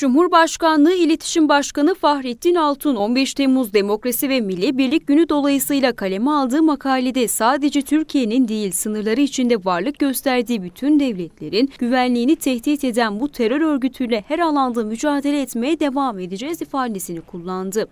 Cumhurbaşkanlığı İletişim Başkanı Fahrettin Altun 15 Temmuz Demokrasi ve Milli Birlik Günü dolayısıyla kaleme aldığı makalede sadece Türkiye'nin değil sınırları içinde varlık gösterdiği bütün devletlerin güvenliğini tehdit eden bu terör örgütüyle her alanda mücadele etmeye devam edeceğiz ifadesini kullandı.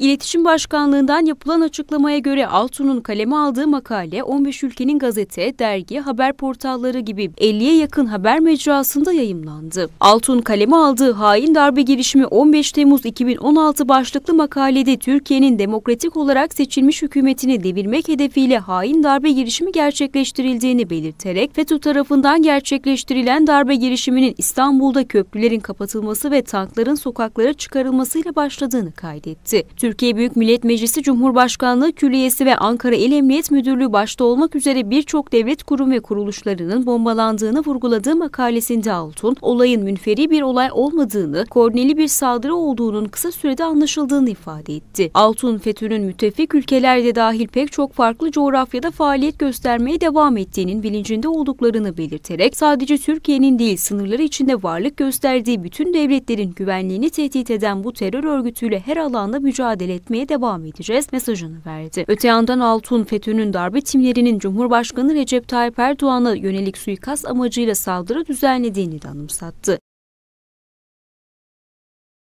İletişim Başkanlığı'ndan yapılan açıklamaya göre Altun'un kaleme aldığı makale 15 ülkenin gazete, dergi, haber portalları gibi 50'ye yakın haber mecrasında yayımlandı. Altun kaleme aldığı hain darbe girişimi 15 Temmuz 2016 başlıklı makalede Türkiye'nin demokratik olarak seçilmiş hükümetini devirmek hedefiyle hain darbe girişimi gerçekleştirildiğini belirterek FETÖ tarafından gerçekleştirilen darbe girişiminin İstanbul'da köprülerin kapatılması ve tankların sokaklara çıkarılmasıyla başladığını kaydetti. Türk Türkiye Büyük Millet Meclisi Cumhurbaşkanlığı Külliyesi ve Ankara İl Emniyet Müdürlüğü başta olmak üzere birçok devlet kurum ve kuruluşlarının bombalandığını vurguladığı makalesinde Altun, olayın münferi bir olay olmadığını, koordineli bir saldırı olduğunun kısa sürede anlaşıldığını ifade etti. Altun, FETÖ'nün müttefik ülkelerde dahil pek çok farklı coğrafyada faaliyet göstermeye devam ettiğinin bilincinde olduklarını belirterek, sadece Türkiye'nin değil sınırları içinde varlık gösterdiği bütün devletlerin güvenliğini tehdit eden bu terör örgütüyle her alanda mücadele mücadele etmeye devam edeceğiz mesajını verdi. Öte yandan Altun FETÖ'nün darbe timlerinin Cumhurbaşkanı Recep Tayyip Erdoğan'a yönelik suikast amacıyla saldırı düzenlediğini de anımsattı.